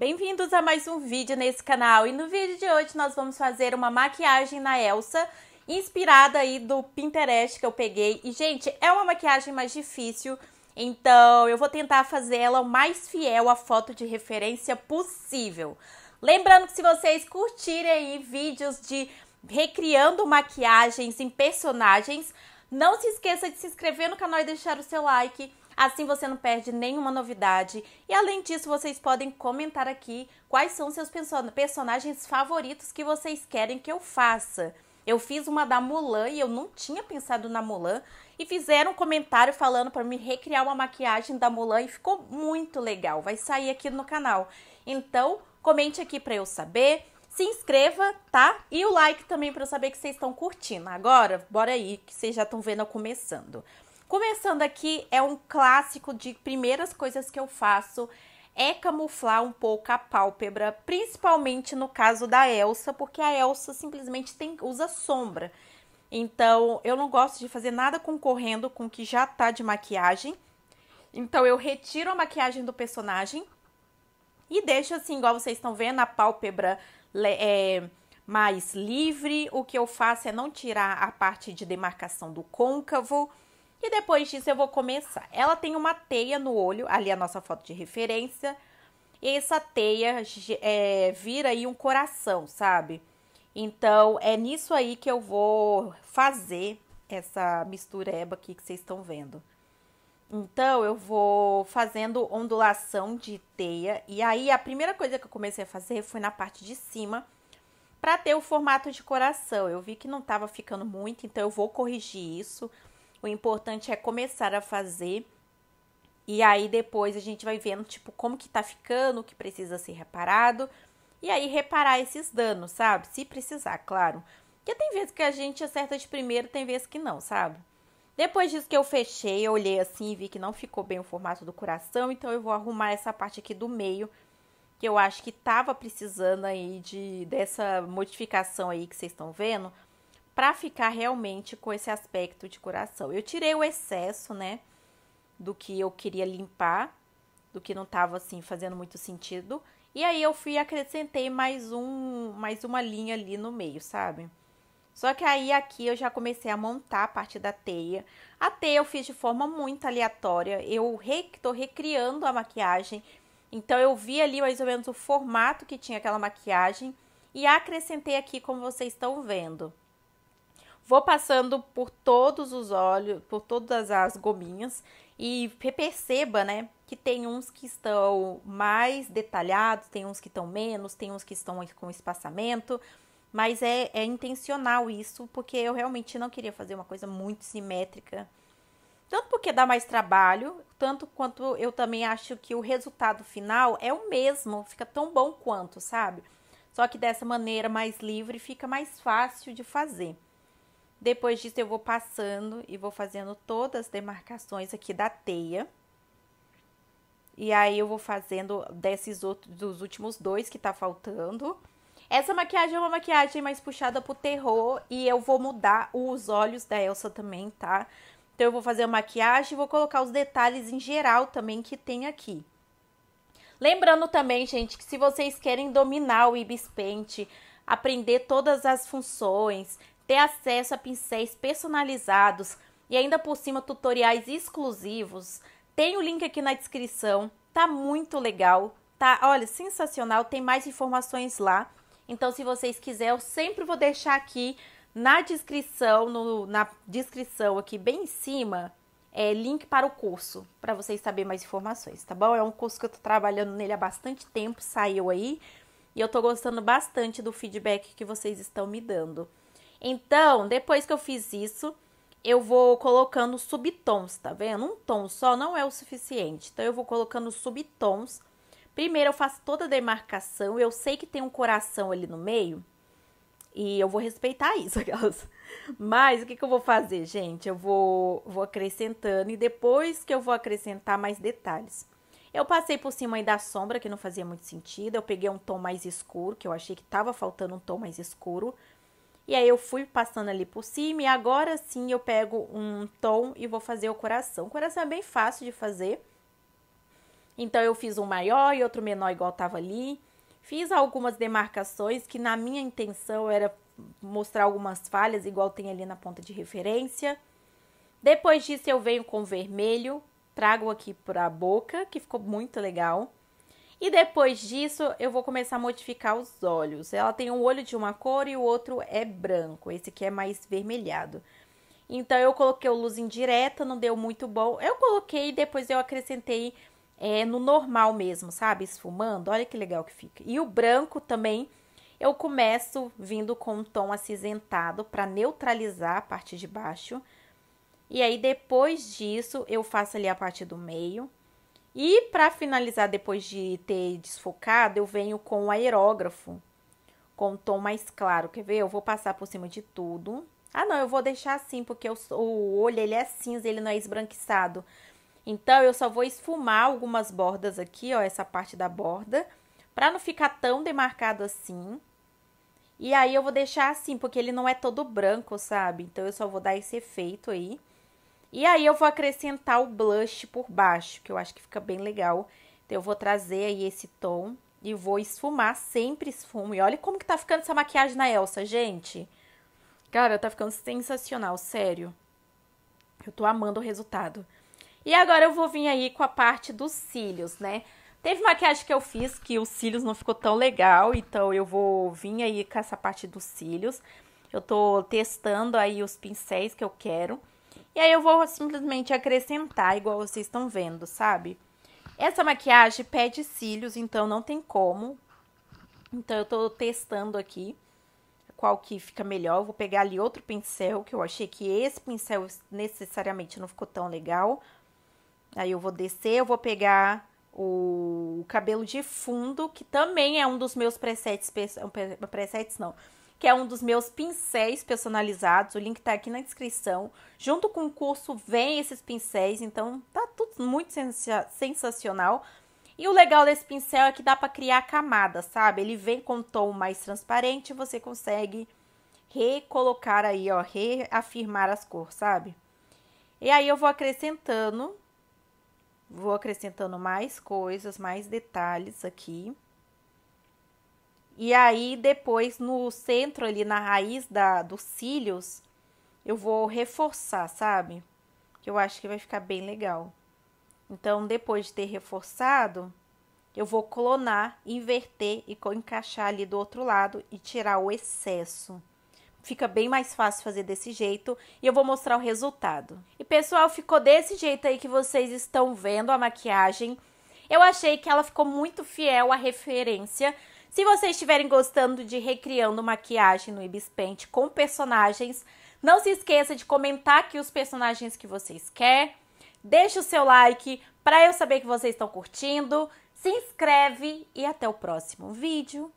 Bem-vindos a mais um vídeo nesse canal e no vídeo de hoje nós vamos fazer uma maquiagem na Elsa inspirada aí do Pinterest que eu peguei e gente, é uma maquiagem mais difícil então eu vou tentar fazer ela o mais fiel à foto de referência possível lembrando que se vocês curtirem aí vídeos de recriando maquiagens em personagens não se esqueça de se inscrever no canal e deixar o seu like Assim você não perde nenhuma novidade. E além disso, vocês podem comentar aqui quais são seus personagens favoritos que vocês querem que eu faça. Eu fiz uma da Mulan e eu não tinha pensado na Mulan e fizeram um comentário falando para me recriar uma maquiagem da Mulan e ficou muito legal. Vai sair aqui no canal. Então, comente aqui para eu saber. Se inscreva, tá? E o like também para eu saber que vocês estão curtindo. Agora, bora aí, que vocês já estão vendo eu começando. Começando aqui, é um clássico de primeiras coisas que eu faço é camuflar um pouco a pálpebra, principalmente no caso da Elsa, porque a Elsa simplesmente tem, usa sombra. Então, eu não gosto de fazer nada concorrendo com o que já tá de maquiagem. Então, eu retiro a maquiagem do personagem e deixo assim, igual vocês estão vendo, a pálpebra é, mais livre. O que eu faço é não tirar a parte de demarcação do côncavo. E depois disso eu vou começar. Ela tem uma teia no olho, ali é a nossa foto de referência. E essa teia é, vira aí um coração, sabe? Então é nisso aí que eu vou fazer essa mistureba aqui que vocês estão vendo. Então eu vou fazendo ondulação de teia. E aí a primeira coisa que eu comecei a fazer foi na parte de cima para ter o formato de coração. Eu vi que não estava ficando muito, então eu vou corrigir isso. O importante é começar a fazer. E aí depois a gente vai vendo, tipo, como que tá ficando, o que precisa ser reparado. E aí reparar esses danos, sabe? Se precisar, claro. Porque tem vezes que a gente acerta de primeiro, tem vezes que não, sabe? Depois disso que eu fechei, eu olhei assim e vi que não ficou bem o formato do coração, então eu vou arrumar essa parte aqui do meio, que eu acho que tava precisando aí de dessa modificação aí que vocês estão vendo para ficar realmente com esse aspecto de coração. Eu tirei o excesso, né, do que eu queria limpar, do que não estava assim fazendo muito sentido. E aí eu fui e acrescentei mais um, mais uma linha ali no meio, sabe? Só que aí aqui eu já comecei a montar a parte da teia. A teia eu fiz de forma muito aleatória. Eu re, tô recriando a maquiagem. Então eu vi ali mais ou menos o formato que tinha aquela maquiagem e acrescentei aqui como vocês estão vendo. Vou passando por todos os olhos, por todas as gominhas e perceba, né, que tem uns que estão mais detalhados, tem uns que estão menos, tem uns que estão com espaçamento, mas é, é intencional isso, porque eu realmente não queria fazer uma coisa muito simétrica. Tanto porque dá mais trabalho, tanto quanto eu também acho que o resultado final é o mesmo, fica tão bom quanto, sabe? Só que dessa maneira mais livre fica mais fácil de fazer. Depois disso, eu vou passando e vou fazendo todas as demarcações aqui da teia. E aí, eu vou fazendo desses outros, dos últimos dois que tá faltando. Essa maquiagem é uma maquiagem mais puxada pro terror e eu vou mudar os olhos da Elsa também, tá? Então, eu vou fazer a maquiagem e vou colocar os detalhes em geral também que tem aqui. Lembrando também, gente, que se vocês querem dominar o Ibis Paint, aprender todas as funções, ter acesso a pincéis personalizados e ainda por cima tutoriais exclusivos. Tem o link aqui na descrição. Tá muito legal, tá? Olha, sensacional, tem mais informações lá. Então, se vocês quiserem, eu sempre vou deixar aqui na descrição, no, na descrição aqui bem em cima, é, link para o curso, para vocês saberem mais informações, tá bom? É um curso que eu tô trabalhando nele há bastante tempo, saiu aí, e eu tô gostando bastante do feedback que vocês estão me dando. Então, depois que eu fiz isso, eu vou colocando subtons, tá vendo? Um tom só não é o suficiente. Então, eu vou colocando subtons. Primeiro, eu faço toda a demarcação. Eu sei que tem um coração ali no meio. E eu vou respeitar isso, aquelas. Mas o que, que eu vou fazer, gente? Eu vou, vou acrescentando e depois que eu vou acrescentar mais detalhes. Eu passei por cima aí da sombra, que não fazia muito sentido. Eu peguei um tom mais escuro, que eu achei que tava faltando um tom mais escuro. E aí eu fui passando ali por cima e agora sim eu pego um tom e vou fazer o coração. O coração é bem fácil de fazer. Então eu fiz um maior e outro menor igual tava ali. Fiz algumas demarcações que na minha intenção era mostrar algumas falhas igual tem ali na ponta de referência. Depois disso eu venho com vermelho, trago aqui para a boca, que ficou muito legal. E depois disso, eu vou começar a modificar os olhos. Ela tem um olho de uma cor e o outro é branco. Esse aqui é mais vermelhado. Então, eu coloquei o luz indireta, não deu muito bom. Eu coloquei e depois eu acrescentei é, no normal mesmo, sabe? Esfumando. Olha que legal que fica. E o branco também, eu começo vindo com um tom acinzentado para neutralizar a parte de baixo. E aí, depois disso, eu faço ali a parte do meio e para finalizar, depois de ter desfocado, eu venho com o aerógrafo, com um tom mais claro. Quer ver? Eu vou passar por cima de tudo. Ah, não, eu vou deixar assim, porque eu, o olho ele é cinza, ele não é esbranquiçado. Então, eu só vou esfumar algumas bordas aqui, ó, essa parte da borda, para não ficar tão demarcado assim. E aí, eu vou deixar assim, porque ele não é todo branco, sabe? Então, eu só vou dar esse efeito aí. E aí eu vou acrescentar o blush por baixo, que eu acho que fica bem legal. Então eu vou trazer aí esse tom e vou esfumar, sempre esfumo. E olha como que tá ficando essa maquiagem na Elsa, gente. Cara, tá ficando sensacional, sério. Eu tô amando o resultado. E agora eu vou vir aí com a parte dos cílios, né? Teve maquiagem que eu fiz que os cílios não ficou tão legal, então eu vou vir aí com essa parte dos cílios. Eu tô testando aí os pincéis que eu quero. E aí eu vou simplesmente acrescentar, igual vocês estão vendo, sabe? Essa maquiagem pede cílios, então não tem como. Então eu tô testando aqui qual que fica melhor. Eu vou pegar ali outro pincel, que eu achei que esse pincel necessariamente não ficou tão legal. Aí eu vou descer, eu vou pegar o cabelo de fundo, que também é um dos meus presets, presets não, que é um dos meus pincéis personalizados. O link está aqui na descrição. Junto com o curso vem esses pincéis, então tá tudo muito sensacional. E o legal desse pincel é que dá para criar camadas, sabe? Ele vem com um tom mais transparente, você consegue recolocar aí, ó, reafirmar as cores, sabe? E aí eu vou acrescentando, vou acrescentando mais coisas, mais detalhes aqui. E aí, depois, no centro ali, na raiz da, dos cílios, eu vou reforçar, sabe? Que eu acho que vai ficar bem legal. Então, depois de ter reforçado, eu vou clonar, inverter e encaixar ali do outro lado e tirar o excesso. Fica bem mais fácil fazer desse jeito e eu vou mostrar o resultado. E pessoal, ficou desse jeito aí que vocês estão vendo a maquiagem. Eu achei que ela ficou muito fiel à referência se vocês estiverem gostando de recriando maquiagem no Ibis Paint com personagens, não se esqueça de comentar aqui os personagens que vocês querem. Deixa o seu like para eu saber que vocês estão curtindo. Se inscreve e até o próximo vídeo.